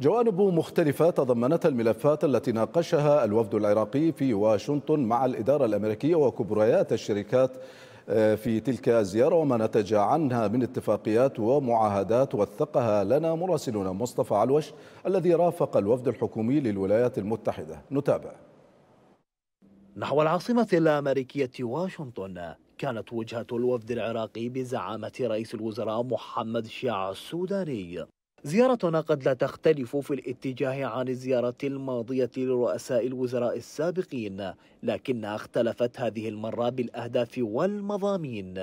جوانب مختلفة تضمنت الملفات التي ناقشها الوفد العراقي في واشنطن مع الإدارة الأمريكية وكبريات الشركات آه، في تلك الزيارة وما نتج عنها من اتفاقيات ومعاهدات وثقها لنا مراسلنا مصطفى علوش الذي رافق الوفد الحكومي للولايات المتحدة نتابع نحو العاصمة الأمريكية واشنطن كانت وجهة الوفد العراقي بزعامة رئيس الوزراء محمد شيع السوداني زيارتنا قد لا تختلف في الاتجاه عن الزيارة الماضية لرؤساء الوزراء السابقين لكنها اختلفت هذه المرة بالأهداف والمضامين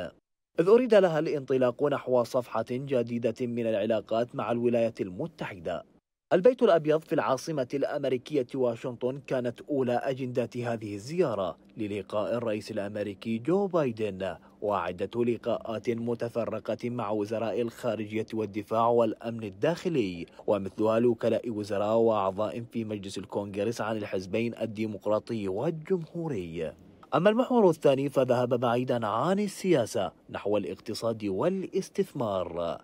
إذ أريد لها الانطلاق نحو صفحة جديدة من العلاقات مع الولايات المتحدة البيت الأبيض في العاصمة الأمريكية واشنطن كانت أولى أجندات هذه الزيارة للقاء الرئيس الأمريكي جو بايدن وعدة لقاءات متفرقة مع وزراء الخارجية والدفاع والأمن الداخلي ومثلها لوكلاء وزراء وأعضاء في مجلس الكونغرس عن الحزبين الديمقراطي والجمهوري أما المحور الثاني فذهب بعيدا عن السياسة نحو الاقتصاد والاستثمار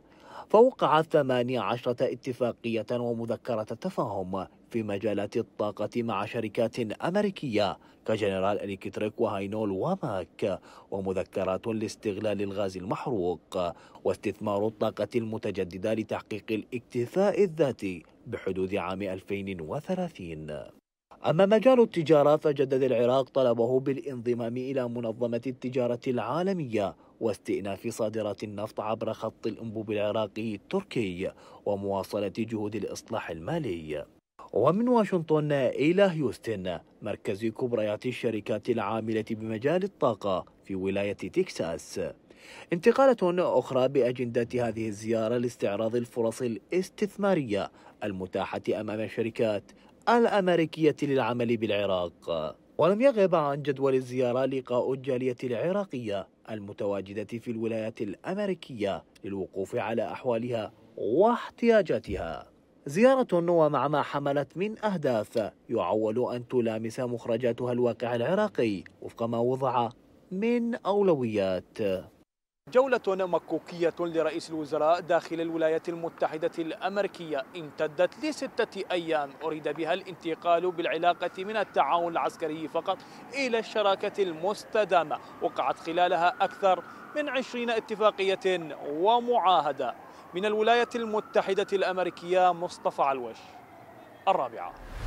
فوقعت 18 اتفاقية ومذكرة تفاهم في مجالات الطاقة مع شركات أمريكية كجنرال إلكتريك وهاينول وماك ومذكرات لاستغلال الغاز المحروق واستثمار الطاقة المتجددة لتحقيق الاكتفاء الذاتي بحدود عام 2030 أما مجال التجارة فجدد العراق طلبه بالانضمام إلى منظمة التجارة العالمية واستئناف صادرات النفط عبر خط الأنبوب العراقي التركي ومواصلة جهود الإصلاح المالي ومن واشنطن إلى هيوستن مركز كبريات الشركات العاملة بمجال الطاقة في ولاية تكساس انتقالة أخرى بأجندة هذه الزيارة لاستعراض الفرص الاستثمارية المتاحة أمام الشركات الأمريكية للعمل بالعراق ولم يغب عن جدول الزيارة لقاء الجالية العراقية المتواجدة في الولايات الأمريكية للوقوف على أحوالها واحتياجاتها زيارة ومع ما حملت من أهداف يعول أن تلامس مخرجاتها الواقع العراقي وفق ما وضع من أولويات جولة مكوكية لرئيس الوزراء داخل الولايات المتحدة الأمريكية امتدت لستة أيام أريد بها الانتقال بالعلاقة من التعاون العسكري فقط إلى الشراكة المستدامة وقعت خلالها أكثر من عشرين اتفاقية ومعاهدة من الولايات المتحدة الأمريكية مصطفى علوش الرابعة